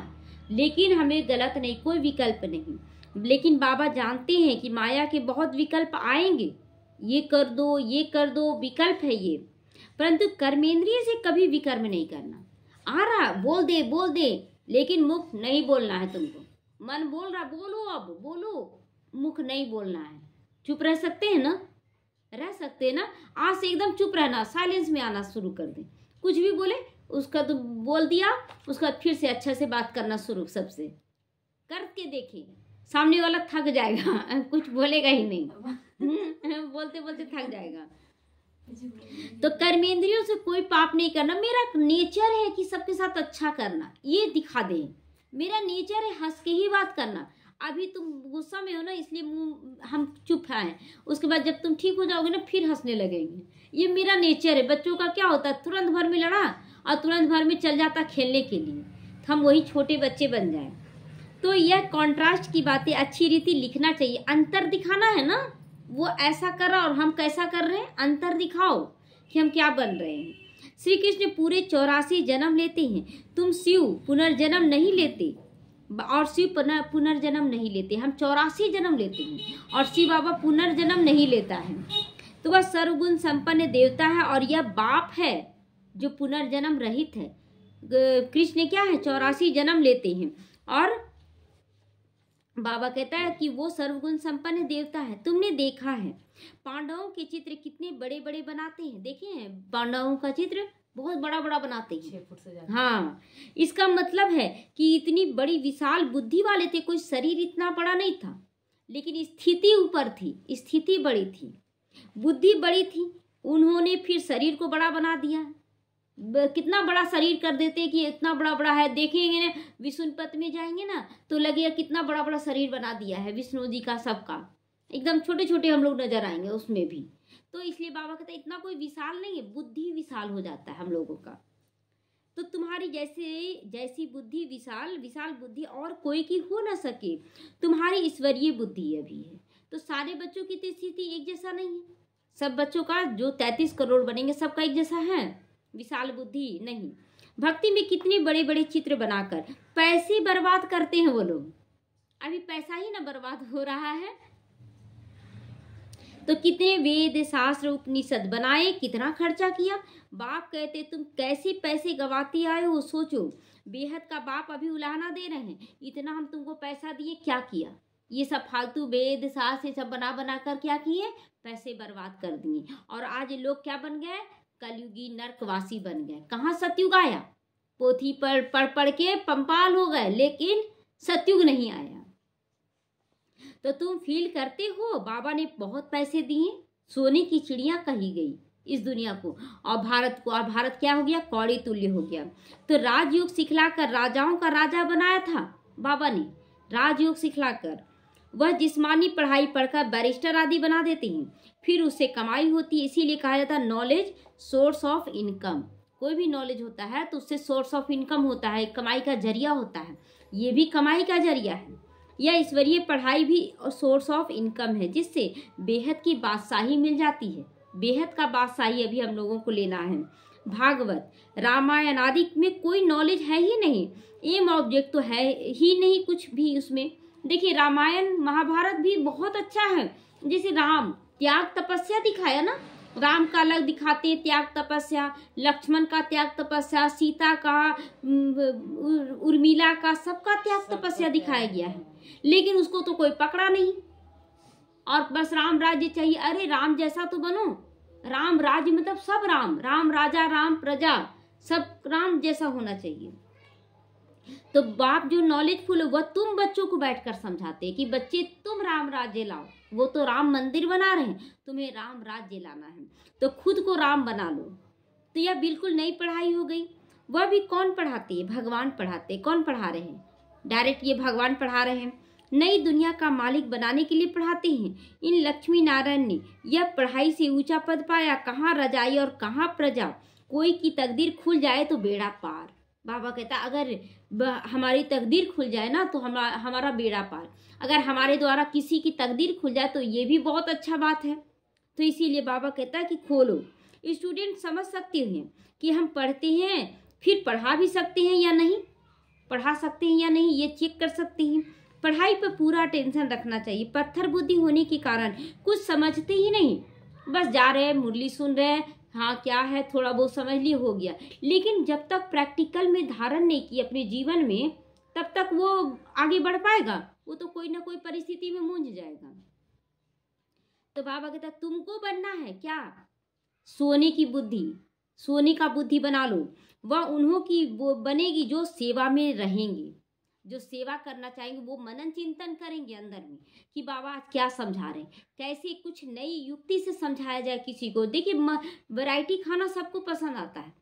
लेकिन हमें गलत नहीं कोई विकल्प नहीं लेकिन बाबा जानते हैं कि माया के बहुत विकल्प आएंगे ये कर दो ये कर दो विकल्प है ये परंतु कर्मेंद्रिय से कभी विकर्म नहीं करना आ रहा बोल दे बोल दे लेकिन मुख नहीं बोलना है तुमको मन बोल रहा बोलो अब बोलो मुख नहीं बोलना है चुप रह सकते हैं ना रह सकते हैं ना आज से एकदम चुप रहना साइलेंस में आना शुरू कर दें कुछ भी बोले उसका तो बोल दिया उसका फिर से अच्छा से बात करना शुरू सबसे करके देखिए सामने वाला थक जाएगा कुछ बोलेगा ही नहीं बोलते बोलते थक जाएगा तो कर्मेंद्रियों से कोई पाप नहीं करना मेरा नेचर है कि सबके साथ अच्छा करना ये दिखा दे मेरा नेचर है हंस के ही बात करना अभी तुम गुस्सा में हो ना इसलिए मुंह हम चुप हैं उसके बाद जब तुम ठीक हो जाओगे ना फिर हंसने लगेंगे ये मेरा नेचर है बच्चों का क्या होता है तुरंत भर में लड़ा और तुरंत भर में चल जाता खेलने के लिए तो हम वही छोटे बच्चे बन जाए तो यह कॉन्ट्रास्ट की बातें अच्छी रीति लिखना चाहिए अंतर दिखाना है ना वो ऐसा कर रहा और हम कैसा कर रहे हैं अंतर दिखाओ कि हम क्या बन रहे हैं श्री कृष्ण पूरे चौरासी जन्म लेते हैं तुम शिव पुनर्जन्म नहीं लेते और शिव पुनर्जन्म नहीं लेते हम चौरासी जन्म लेते हैं और शिव बाबा पुनर्जन्म नहीं लेता है तो वह सर्वगुण संपन्न देवता है और यह बाप है जो पुनर्जन्म रहित है कृष्ण क्या है चौरासी जन्म लेते हैं और बाबा कहता है कि वो सर्वगुण संपन्न देवता है तुमने देखा है पांडवों के चित्र कितने बड़े बड़े बनाते हैं देखे हैं पांडवों का चित्र बहुत बड़ा बड़ा बनाते हैं से हाँ इसका मतलब है कि इतनी बड़ी विशाल बुद्धि वाले थे कोई शरीर इतना बड़ा नहीं था लेकिन स्थिति ऊपर थी स्थिति बड़ी थी बुद्धि बड़ी थी उन्होंने फिर शरीर को बड़ा बना दिया कितना बड़ा शरीर कर देते हैं कि इतना बड़ा बड़ा है देखेंगे ना विष्णुपत में जाएंगे ना तो लगेगा कितना बड़ा बड़ा शरीर बना दिया है विष्णु जी का सबका एकदम छोटे छोटे हम लोग नजर आएंगे उसमें भी तो इसलिए बाबा कहते इतना कोई विशाल नहीं है बुद्धि विशाल हो जाता है हम लोगों का तो तुम्हारी जैसे जैसी बुद्धि विशाल विशाल बुद्धि और कोई की हो ना सके तुम्हारी ईश्वरीय बुद्धि अभी है तो सारे बच्चों की तो स्थिति एक जैसा नहीं है सब बच्चों का जो तैतीस करोड़ बनेंगे सबका एक जैसा है विशाल बुद्धि नहीं भक्ति में कितने बड़े बड़े चित्र बनाकर पैसे बर्बाद करते हैं वो लोग अभी पैसा ही ना बर्बाद हो रहा है तो कितने वेद शास्त्र उपनिषद बनाए कितना खर्चा किया बाप कहते तुम कैसे पैसे गवाते आए हो सोचो बेहद का बाप अभी उलाहना दे रहे हैं इतना हम तुमको पैसा दिए क्या किया ये सब फालतू वेद शास्त्र ये सब बना बना कर क्या किए पैसे बर्बाद कर दिए और आज लोग क्या बन गए कलयुगी नरकवासी बन गए कहाँ सतयुग आया पोथी पर पढ़ पढ़ के पंपाल हो गए लेकिन सतयुग नहीं आया तो तुम फील करते हो बाबा ने बहुत पैसे दिए सोने की चिड़िया कही गई इस दुनिया को और भारत को और भारत क्या हो गया कौड़ी तुल्य हो गया तो राजयोग सिखलाकर राजाओं का राजा बनाया था बाबा ने राजयोग सिखलाकर वह जिस्मानी पढ़ाई पढ़कर बैरिस्टर आदि बना देते हैं फिर उससे कमाई होती है इसीलिए कहा जाता है नॉलेज सोर्स ऑफ इनकम कोई भी नॉलेज होता है तो उससे सोर्स ऑफ इनकम होता है कमाई का जरिया होता है ये भी कमाई का जरिया है या ईश्वरीय पढ़ाई भी सोर्स ऑफ इनकम है जिससे बेहद की बादशाही मिल जाती है बेहद का बादशाही अभी हम लोगों को लेना है भागवत रामायण आदि में कोई नॉलेज है ही नहीं एम ऑब्जेक्ट तो है ही नहीं कुछ भी उसमें देखिए रामायण महाभारत भी बहुत अच्छा है जैसे राम त्याग तपस्या दिखाया ना राम का अलग दिखाते हैं त्याग तपस्या लक्ष्मण का त्याग तपस्या सीता का उर्मिला का सबका त्याग तपस्या दिखाया गया है लेकिन उसको तो कोई पकड़ा नहीं और बस राम राज्य चाहिए अरे राम जैसा तो बनो राम राज्य मतलब सब राम राम राजा राम प्रजा सब राम जैसा होना चाहिए तो बाप जो नॉलेजफुल है वह तुम बच्चों को बैठ कर समझाते कि बच्चे तुम राम राज्य लाओ वो तो राम मंदिर बना रहे हैं तुम्हें राम राज्य लाना है तो खुद को राम बना लो तो यह बिल्कुल नई पढ़ाई हो गई वह भी कौन पढ़ाती है भगवान पढ़ाते कौन पढ़ा रहे हैं डायरेक्ट ये भगवान पढ़ा रहे हैं नई दुनिया का मालिक बनाने के लिए पढ़ाते हैं इन लक्ष्मी नारायण ने यह पढ़ाई से ऊंचा पद पाया कहाँ रजाई और कहाँ प्रजा कोई की तकदीर खुल जाए तो बेड़ा पार बाबा कहता अगर हमारी तकदीर खुल जाए ना तो हमारा हमारा बेड़ा पार अगर हमारे द्वारा किसी की तकदीर खुल जाए तो ये भी बहुत अच्छा बात है तो इसीलिए बाबा कहता है कि खोलो स्टूडेंट समझ सकते हैं कि हम पढ़ते हैं फिर पढ़ा भी सकते हैं या नहीं पढ़ा सकते हैं या नहीं ये चेक कर सकते हैं पढ़ाई पर पूरा टेंशन रखना चाहिए पत्थर बुद्धि होने के कारण कुछ समझते ही नहीं बस जा रहे हैं मुरली सुन रहे हैं हाँ क्या है थोड़ा बहुत समझ लिए हो गया लेकिन जब तक प्रैक्टिकल में धारण नहीं की अपने जीवन में तब तक वो आगे बढ़ पाएगा वो तो कोई ना कोई परिस्थिति में मूंझ जाएगा तो बाबा कहता तुमको बनना है क्या सोने की बुद्धि सोने का बुद्धि बना लो वह उन्हों की वो बनेगी जो सेवा में रहेंगे जो सेवा करना चाहेंगे वो मनन चिंतन करेंगे अंदर में कि बाबा आज क्या समझा रहे हैं कैसे कुछ नई युक्ति से समझाया जाए किसी को देखिए वैरायटी खाना सबको पसंद आता है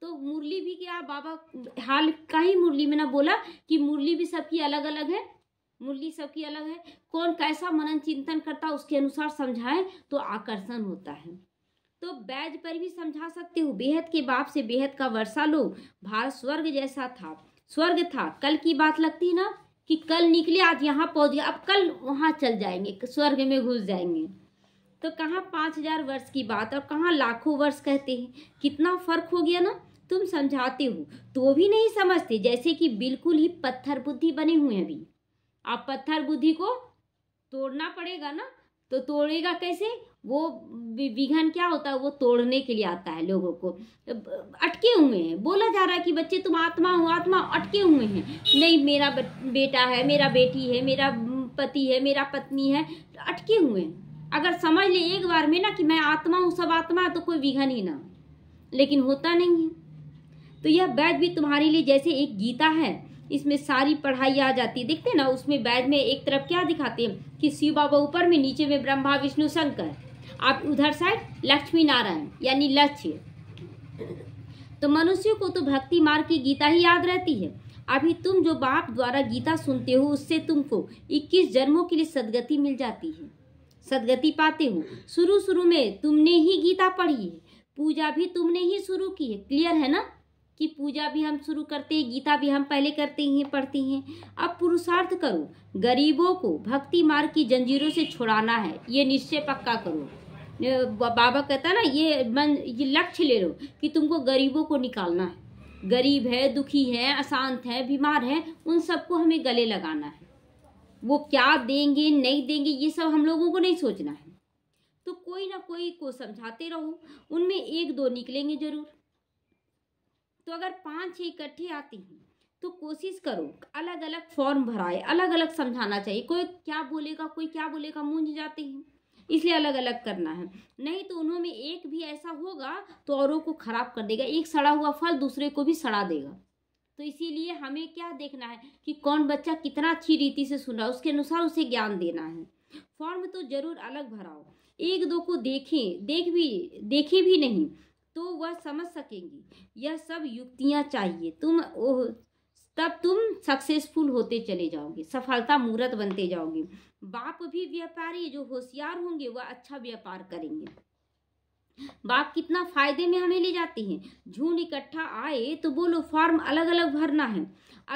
तो मुरली भी क्या बाबा हाल का ही मुरली में ना बोला कि मुरली भी सबकी अलग अलग है मुरली सबकी अलग है कौन कैसा मनन चिंतन करता उसके अनुसार समझाएं तो आकर्षण होता है तो बैज पर भी समझा सकते हो बेहद के बाप से बेहद का वर्षा लो भारत स्वर्ग जैसा था स्वर्ग था कल की बात लगती ना कि कल निकले आज यहाँ पहुँच गया अब कल वहाँ चल जाएंगे स्वर्ग में घुस जाएंगे तो कहाँ पाँच हजार वर्ष की बात और कहाँ लाखों वर्ष कहते हैं कितना फर्क हो गया ना तुम समझाते हो तो भी नहीं समझते जैसे कि बिल्कुल ही पत्थर बुद्धि बने हुए हैं अभी आप पत्थर बुद्धि को तोड़ना पड़ेगा ना तो तोड़ेगा कैसे वो विघन क्या होता है वो तोड़ने के लिए आता है लोगों को अटके हुए हैं बोला जा रहा है कि बच्चे तुम आत्मा हो आत्मा अटके हुए हैं नहीं मेरा बेटा है मेरा बेटी है मेरा पति है मेरा पत्नी है अटके हुए हैं अगर समझ ले एक बार में ना कि मैं आत्मा हूँ सब आत्मा है तो कोई विघन ही ना लेकिन होता नहीं है तो यह वैद भी तुम्हारे लिए जैसे एक गीता है इसमें सारी पढ़ाई आ जाती है देखते हैं ना उसमें वैद में एक तरफ क्या दिखाते हैं कि शिव बाबा ऊपर में नीचे में ब्रह्मा विष्णु शंकर आप उधर साइड लक्ष्मी नारायण यानी लक्ष्य तो मनुष्य को तो भक्ति मार्ग की गीता ही याद रहती है अभी तुम जो बाप द्वारा गीता सुनते हो उससे तुमको 21 जन्मों के लिए सदगति मिल जाती है सदगति पाते हो शुरू शुरू में तुमने ही गीता पढ़ी है पूजा भी तुमने ही शुरू की है क्लियर है ना कि पूजा भी हम शुरू करते हैं गीता भी हम पहले करते ही पढ़ते हैं अब पुरुषार्थ करो गरीबों को भक्ति मार्ग की जंजीरों से छुड़ाना है ये निश्चय पक्का करो बाबा कहता है ना ये मन ये लक्ष्य ले लो कि तुमको गरीबों को निकालना है गरीब है दुखी है अशांत है बीमार है उन सबको हमें गले लगाना है वो क्या देंगे नहीं देंगे ये सब हम लोगों को नहीं सोचना है तो कोई ना कोई को समझाते रहो उनमें एक दो निकलेंगे जरूर तो अगर पाँच छः इकट्ठे आते हैं तो कोशिश करो अलग अलग फॉर्म भराए अलग अलग समझाना चाहिए कोई क्या बोलेगा कोई क्या बोलेगा मूंझ जाते हैं इसलिए अलग अलग करना है नहीं तो उन्हों में एक भी ऐसा होगा तो औरों को ख़राब कर देगा एक सड़ा हुआ फल दूसरे को भी सड़ा देगा तो इसीलिए हमें क्या देखना है कि कौन बच्चा कितना अच्छी रीति से सुन रहा है उसके अनुसार उसे ज्ञान देना है फॉर्म तो जरूर अलग भराओ एक दो को देखें देख भी देखे भी नहीं तो वह समझ सकेंगी यह सब युक्तियाँ चाहिए तुम ओह तब तुम सक्सेसफुल होते चले जाओगे सफलता मूर्त बनते जाओगे बाप भी व्यापारी जो होशियार होंगे वह अच्छा व्यापार करेंगे बाप कितना फायदे में हमें ले जाते हैं झूठ इकट्ठा आए तो बोलो फॉर्म अलग अलग भरना है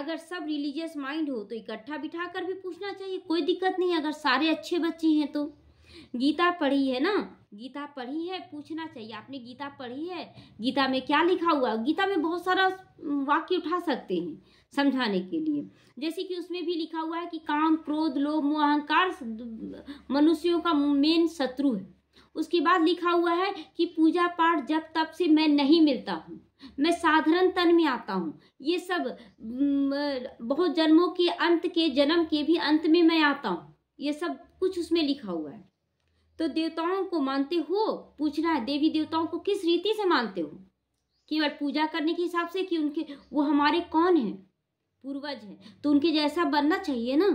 अगर सब रिलीजियस माइंड हो तो इकट्ठा बिठा कर भी पूछना चाहिए कोई दिक्कत नहीं अगर सारे अच्छे बच्चे हैं तो गीता पढ़ी है ना गीता पढ़ी है पूछना चाहिए आपने गीता पढ़ी है गीता में क्या लिखा हुआ गीता में बहुत सारा वाक्य उठा सकते हैं समझाने के लिए जैसे कि उसमें भी लिखा हुआ है कि काम क्रोध लोभ मोह अहंकार मनुष्यों का मेन शत्रु है उसके बाद लिखा हुआ है कि पूजा पाठ जब तब से मैं नहीं मिलता हूँ मैं साधारण तन में आता हूँ ये सब बहुत जन्मों के अंत के जन्म के भी अंत में मैं आता हूँ ये सब कुछ उसमें लिखा हुआ है तो देवताओं को मानते हो पूछना है देवी देवताओं को किस रीति से मानते हो केवल पूजा करने के हिसाब से कि उनके वो हमारे कौन हैं पूर्वज है तो उनके जैसा बनना चाहिए ना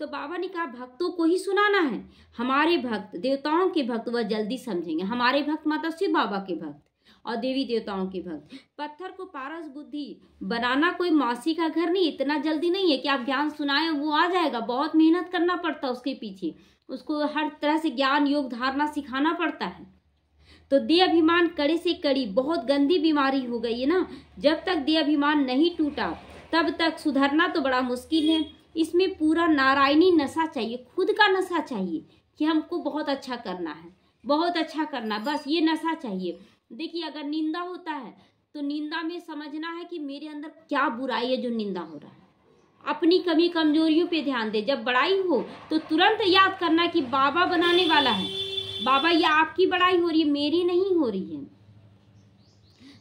तो बाबा ने कहा भक्तों को ही सुनाना है हमारे भक्त देवताओं के भक्त वह जल्दी समझेंगे हमारे भक्त माता शिव बाबा के भक्त और देवी देवताओं के भक्त पत्थर को पारस बुद्धि बनाना कोई मौसी का घर नहीं इतना जल्दी नहीं है कि आप ज्ञान सुनाए वो आ जाएगा बहुत मेहनत करना पड़ता है उसके पीछे उसको हर तरह से ज्ञान योग धारणा सिखाना पड़ता है तो देह अभिमान कड़े से कड़ी बहुत गंदी बीमारी हो गई है ना जब तक देह अभिमान नहीं टूटा तब तक सुधरना तो बड़ा मुश्किल है इसमें पूरा नारायणी नशा चाहिए खुद का नशा चाहिए कि हमको बहुत अच्छा करना है बहुत अच्छा करना बस ये नशा चाहिए देखिए अगर निंदा होता है तो निंदा में समझना है कि मेरे अंदर क्या बुराई है जो निंदा हो रहा है अपनी कमी कमजोरियों पे ध्यान दे जब बड़ाई हो तो तुरंत याद करना कि बाबा बनाने वाला है बाबा ये आपकी बड़ाई हो रही है मेरी नहीं हो रही है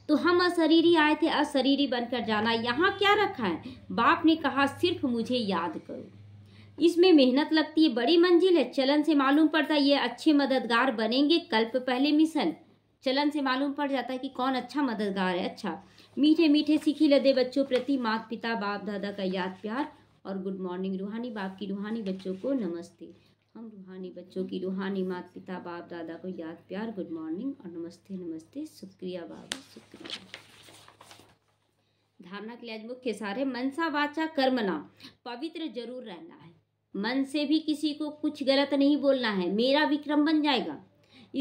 तो हम अशरीरी आए थे अशरीरी बनकर जाना यहाँ क्या रखा है बाप ने कहा सिर्फ मुझे याद करो इसमें मेहनत लगती है बड़ी मंजिल है चलन से मालूम पड़ता है ये अच्छे मददगार बनेंगे कल्प पहले मिशन चलन से मालूम पड़ जाता है कि कौन अच्छा मददगार है अच्छा मीठे मीठे सीखी लदे बच्चों प्रति माता पिता बाप दादा का याद प्यार और गुड मॉर्निंग रूहानी बाप की रूहानी बच्चों को नमस्ते हम रूहानी बच्चों की रूहानी माता पिता बाप दादा को याद प्यार गुड मॉर्निंग और नमस्ते नमस्ते शुक्रिया बाबा शुक्रिया धारणा के लिए आज मुख्य सारे मनसा वाचा कर्मना पवित्र जरूर रहना है मन से भी किसी को कुछ गलत नहीं बोलना है मेरा विक्रम बन जाएगा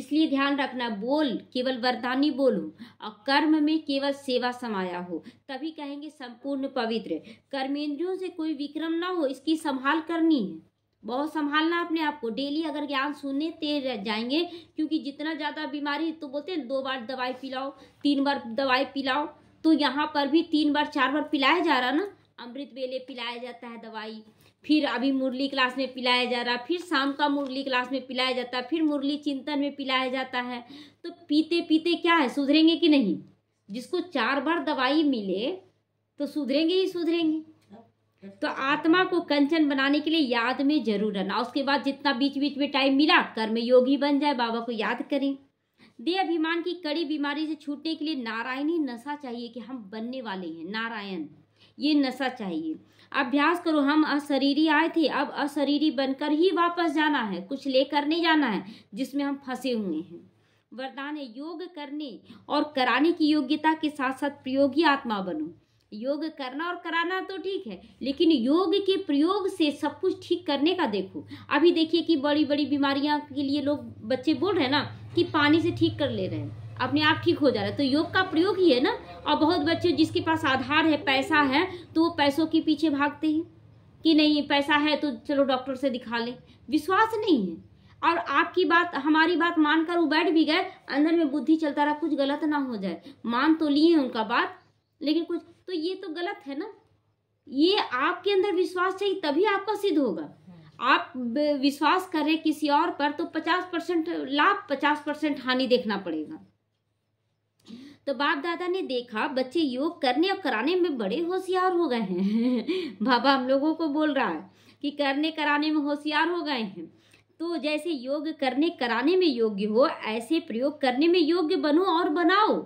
इसलिए ध्यान रखना बोल केवल वरदानी बोलूं और कर्म में केवल सेवा समाया हो तभी कहेंगे संपूर्ण पवित्र कर्मेंद्रियों से कोई विक्रम ना हो इसकी संभाल करनी है बहुत संभालना अपने आप को डेली अगर ज्ञान सुनने तेज रह जाएंगे क्योंकि जितना ज़्यादा बीमारी तो बोलते हैं दो बार दवाई पिलाओ तीन बार दवाई पिलाओ तो यहाँ पर भी तीन बार चार बार पिलाया जा रहा ना अमृत बेले पिलाया जाता है दवाई फिर अभी मुरली क्लास में पिलाया जा रहा फिर शाम का मुरली क्लास में पिलाया जाता है फिर मुरली चिंतन में पिलाया जाता है तो पीते पीते क्या है सुधरेंगे कि नहीं जिसको चार बार दवाई मिले तो सुधरेंगे ही सुधरेंगे तो आत्मा को कंचन बनाने के लिए याद में जरूर रहना उसके बाद जितना बीच बीच में टाइम मिला योगी बन जाए बाबा को याद करें दे अभिमान की कड़ी बीमारी से छूटने के लिए नारायणी नशा चाहिए कि हम बनने वाले हैं नारायण ये नशा चाहिए अभ्यास करो हम अशरीरी आए थे अब अशरीरी बनकर ही वापस जाना है कुछ लेकर नहीं जाना है जिसमें हम फंसे हुए हैं वरदान है योग करने और कराने की योग्यता के साथ साथ प्रयोगी आत्मा बनो योग करना और कराना तो ठीक है लेकिन योग के प्रयोग से सब कुछ ठीक करने का देखो अभी देखिए कि बड़ी बड़ी बीमारियां के लिए लोग बच्चे बोल रहे हैं ना कि पानी से ठीक कर ले रहे हैं अपने आप ठीक हो जा रहा है तो योग का प्रयोग ही है ना और बहुत बच्चे जिसके पास आधार है पैसा है तो वो पैसों के पीछे भागते हैं कि नहीं पैसा है तो चलो डॉक्टर से दिखा ले विश्वास नहीं है और आपकी बात हमारी बात मानकर वो बैठ भी गए अंदर में बुद्धि चलता रहा कुछ गलत ना हो जाए मान तो लिए उनका बात लेकिन कुछ तो ये तो गलत है ना ये आपके अंदर विश्वास चाहिए तभी आपका सिद्ध होगा आप विश्वास करें किसी और पर तो पचास परसेंट लाभ पचास परसेंट हानि देखना पड़ेगा तो बाप दादा ने देखा बच्चे योग करने और कराने में बड़े होशियार हो गए हैं बाबा हम लोगों को बोल रहा है कि करने कराने में होशियार हो गए हैं तो जैसे योग करने कराने में योग्य हो ऐसे प्रयोग करने में योग्य बनो और बनाओ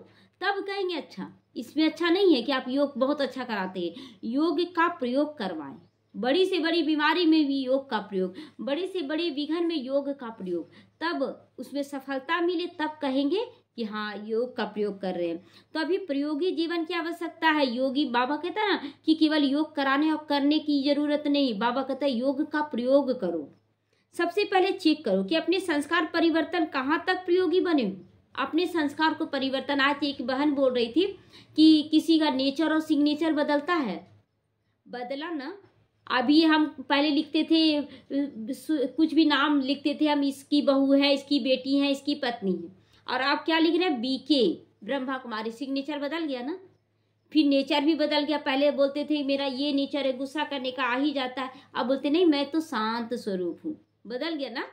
तब कहेंगे अच्छा इसमें अच्छा नहीं है कि आप योग बहुत अच्छा कराते हैं योग का प्रयोग करवाएं बड़ी से बड़ी बीमारी में भी योग का प्रयोग बड़े से बड़े विघन में योग का प्रयोग तब उसमें सफलता मिले तब कहेंगे कि हाँ योग का प्रयोग कर रहे हैं तो अभी प्रयोगी जीवन की आवश्यकता है योगी बाबा कहता है ना कि केवल योग कराने और करने की जरूरत नहीं बाबा कहता है योग का प्रयोग करो सबसे पहले चेक करो कि अपने संस्कार परिवर्तन कहाँ तक प्रयोगी बने अपने संस्कार को परिवर्तन आज एक बहन बोल रही थी कि किसी का नेचर और सिग्नेचर बदलता है बदला ना अभी हम पहले लिखते थे कुछ भी नाम लिखते थे हम इसकी बहू है इसकी बेटी है इसकी पत्नी है और आप क्या लिख रहे हैं बी के ब्रह्मा कुमारी सिग्नेचर बदल गया ना फिर नेचर भी बदल गया पहले बोलते थे मेरा ये नेचर है गुस्सा करने का आ ही जाता है अब बोलते नहीं मैं तो शांत स्वरूप हूँ बदल गया ना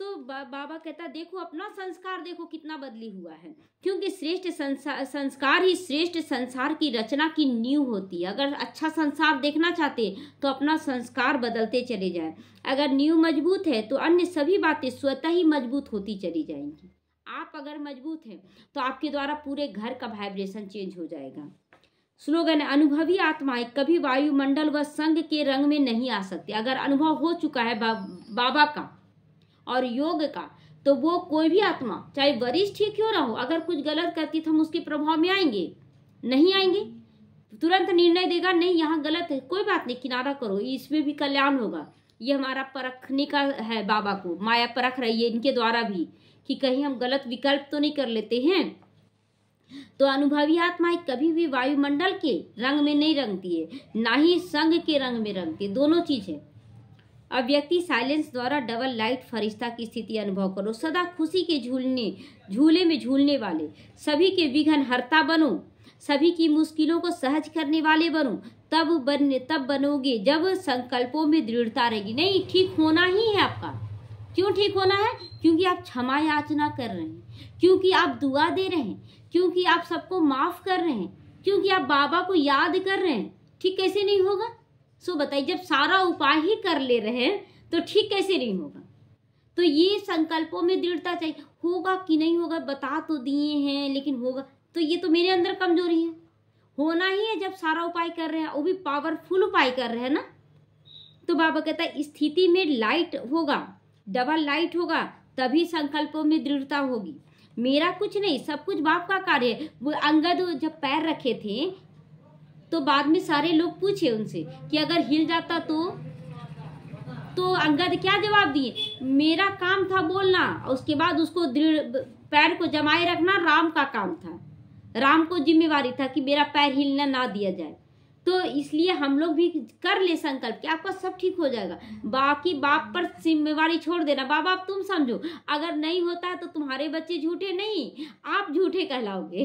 तो बा, बाबा कहता देखो अपना संस्कार देखो कितना बदली हुआ है क्योंकि श्रेष्ठ संसार संस्कार ही श्रेष्ठ संसार की रचना की नींव होती है अगर अच्छा संसार देखना चाहते तो अपना संस्कार बदलते चले जाए अगर नींव मजबूत है तो अन्य सभी बातें स्वतः ही मजबूत होती चली जाएंगी आप अगर मजबूत हैं तो आपके द्वारा पूरे घर का वाइब्रेशन चेंज हो जाएगा स्लोगन है अनुभवी आत्माएं कभी वायुमंडल व संघ के रंग में नहीं आ सकती अगर अनुभव हो चुका है बा, बाबा का और योग का तो वो कोई भी आत्मा चाहे वरिष्ठ ही क्यों ना हो अगर कुछ गलत करती तो हम उसके प्रभाव में आएंगे नहीं आएंगे तुरंत निर्णय देगा नहीं यहाँ गलत है कोई बात नहीं किनारा करो इसमें भी कल्याण होगा ये हमारा परखने का है बाबा को माया परख रही है इनके द्वारा भी कि कहीं हम गलत विकल्प तो नहीं कर लेते हैं तो अनुभवी आत्माएं कभी भी वायुमंडल के रंग में नहीं रंगती है ना ही संघ के रंग में रंगती है दोनों चीज़ है अव्यक्ति साइलेंस द्वारा डबल लाइट फरिश्ता की स्थिति अनुभव करो सदा खुशी के झूलने झूले में झूलने वाले सभी के विघन हरता बनो सभी की मुश्किलों को सहज करने वाले बनो तब बनने तब बनोगे जब संकल्पों में दृढ़ता रहेगी नहीं ठीक होना ही है आपका क्यों ठीक होना है क्योंकि आप क्षमा याचना कर रहे हैं क्योंकि आप दुआ दे रहे हैं क्योंकि आप सबको माफ़ कर रहे हैं क्योंकि आप बाबा को याद कर रहे हैं ठीक कैसे नहीं होगा सो बताइए जब सारा उपाय ही कर ले रहे हैं तो ठीक कैसे नहीं होगा तो ये संकल्पों में दृढ़ता चाहिए होगा कि नहीं होगा बता तो दिए हैं लेकिन होगा तो ये तो मेरे अंदर कमजोरी है होना ही है जब सारा उपाय कर रहे हैं वो भी पावरफुल उपाय कर रहे हैं ना तो बाबा कहता है स्थिति में लाइट होगा डबल लाइट होगा तभी संकल्पों में दृढ़ता होगी मेरा कुछ नहीं सब कुछ बाप का कार्य है वो अंगद जब पैर रखे थे तो बाद में सारे लोग पूछे उनसे कि अगर हिल जाता तो तो अंगद क्या जवाब दिए मेरा काम था बोलना उसके बाद उसको पैर को जमाए रखना राम का काम था राम को जिम्मेवारी था कि मेरा पैर हिलना ना दिया जाए तो इसलिए हम लोग भी कर ले संकल्प कि आपका सब ठीक हो जाएगा बाकी बाप पर जिम्मेवारी छोड़ देना बाबा आप तुम समझो अगर नहीं होता तो तुम्हारे बच्चे झूठे नहीं आप झूठे कहलाओगे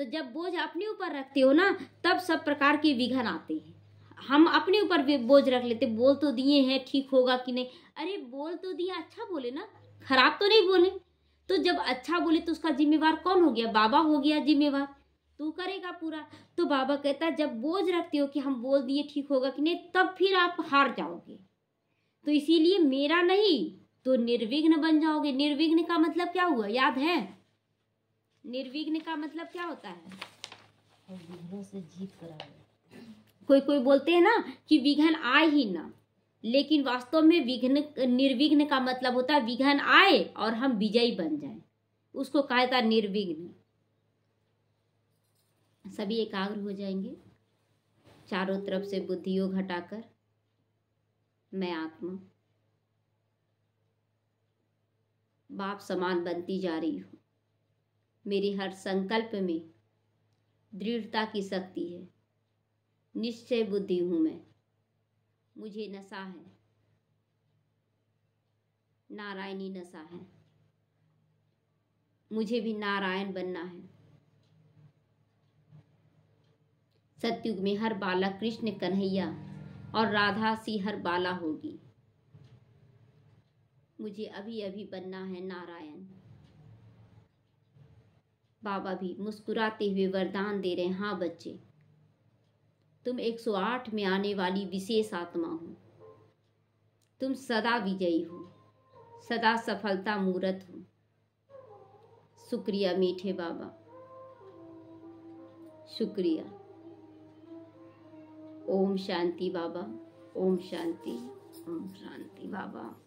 तो जब बोझ अपने ऊपर रखते हो ना तब सब प्रकार के विघन आते हैं हम अपने ऊपर बोझ रख लेते बोल तो दिए हैं ठीक होगा कि नहीं अरे बोल तो दिया अच्छा बोले ना खराब तो नहीं बोले तो जब अच्छा बोले तो उसका जिम्मेवार कौन हो गया बाबा हो गया जिम्मेवार तू करेगा पूरा तो बाबा कहता है जब बोझ रखते हो कि हम बोल दिए ठीक होगा कि नहीं तब फिर आप हार जाओगे तो इसीलिए मेरा नहीं तो निर्विघ्न बन जाओगे निर्विघ्न का मतलब क्या हुआ याद है निर्विघ्न का मतलब क्या होता है से जीत कोई कोई बोलते हैं ना कि विघ्न आए ही ना लेकिन वास्तव में विघ्न निर्विघ्न का मतलब होता है विघ्न आए और हम विजयी बन जाए उसको कहा था निर्विघ्न सभी एकाग्र हो जाएंगे चारों तरफ से बुद्धियों घटाकर मैं आत्मा बाप समान बनती जा रही हूँ मेरे हर संकल्प में दृढ़ता की शक्ति है निश्चय बुद्धि हूँ मैं मुझे नशा है नारायणी नशा है मुझे भी नारायण बनना है सत्युग में हर बाला कृष्ण कन्हैया और राधा सी हर बाला होगी मुझे अभी अभी बनना है नारायण बाबा भी मुस्कुराते हुए वरदान दे रहे हाँ बच्चे तुम 108 में आने वाली विशेष आत्मा हो तुम सदा विजयी हो सदा सफलता मूर्त हो शुक्रिया मीठे बाबा शुक्रिया ओम शांति बाबा ओम शांति ओम शांति बाबा